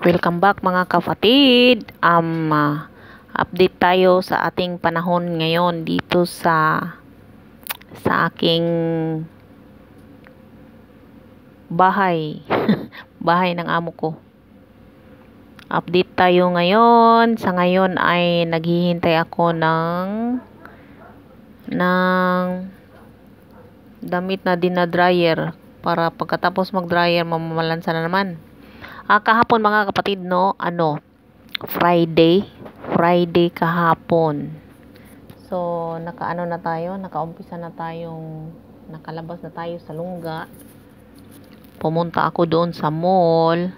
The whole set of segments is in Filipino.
Welcome back mga kapatid. Um uh, update tayo sa ating panahon ngayon dito sa sa aking bahay. bahay ng amo ko. Update tayo ngayon. Sa ngayon ay naghihintay ako ng ng damit na dryer para pagkatapos mag-dryer mamamalansa na naman. Ah, kahapon mga kapatid, no? Ano? Friday. Friday kahapon. So, nakaano na tayo? Nakaumpisa na tayong nakalabas na tayo sa lungga. Pumunta ako doon sa mall.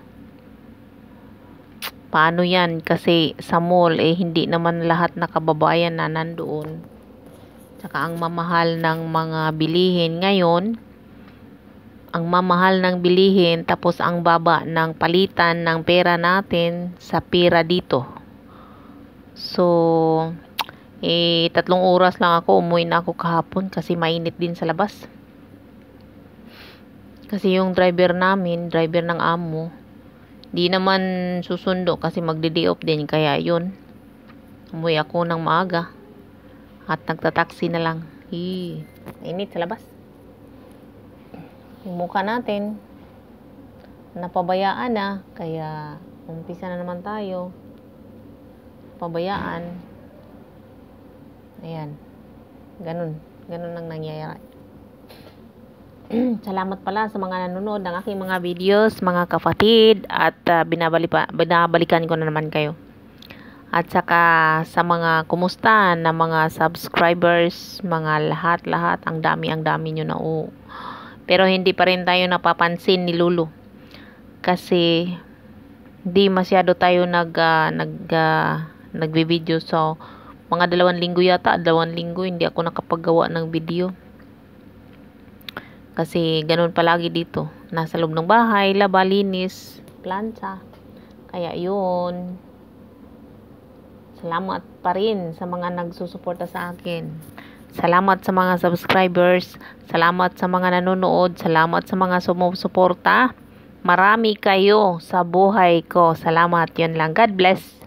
Paano yan? Kasi sa mall, eh, hindi naman lahat nakababayan na nandoon. Tsaka ang mamahal ng mga bilihin ngayon, ang mamahal ng bilihin tapos ang baba ng palitan ng pera natin sa pera dito. So, eh, tatlong oras lang ako, umuwi na ako kahapon kasi mainit din sa labas. Kasi yung driver namin, driver ng amo, di naman susundo kasi magde-day off din kaya yun. Umuwi ako ng maaga at nagtataksi na lang. Eh, mainit sa labas yung mukha natin napabayaan na kaya umpisa na naman tayo pabayaan ayan ganun ganun ang nangyayari salamat pala sa mga nanonood ng aking mga videos mga kapatid at uh, ah, binabali binabalikan ko na naman kayo at saka sa mga kumusta na mga subscribers mga lahat lahat ang dami ang dami nyo na oh, pero hindi pa rin tayo napapansin ni Lulu. Kasi di masyado tayo nag uh, nag uh, nagbi-video so mga dalawang linggo yata, dalawang linggo hindi ako nakapaggawa ng video. Kasi ganun palagi dito. Nasa loob ng bahay, laba, linis, plancha. Kaya yun. Salamat pa rin sa mga nagsusuporta sa akin. Salamat sa mga subscribers, salamat sa mga nanonood, salamat sa mga sumusuporta. Marami kayo sa buhay ko. Salamat. Yun lang. God bless.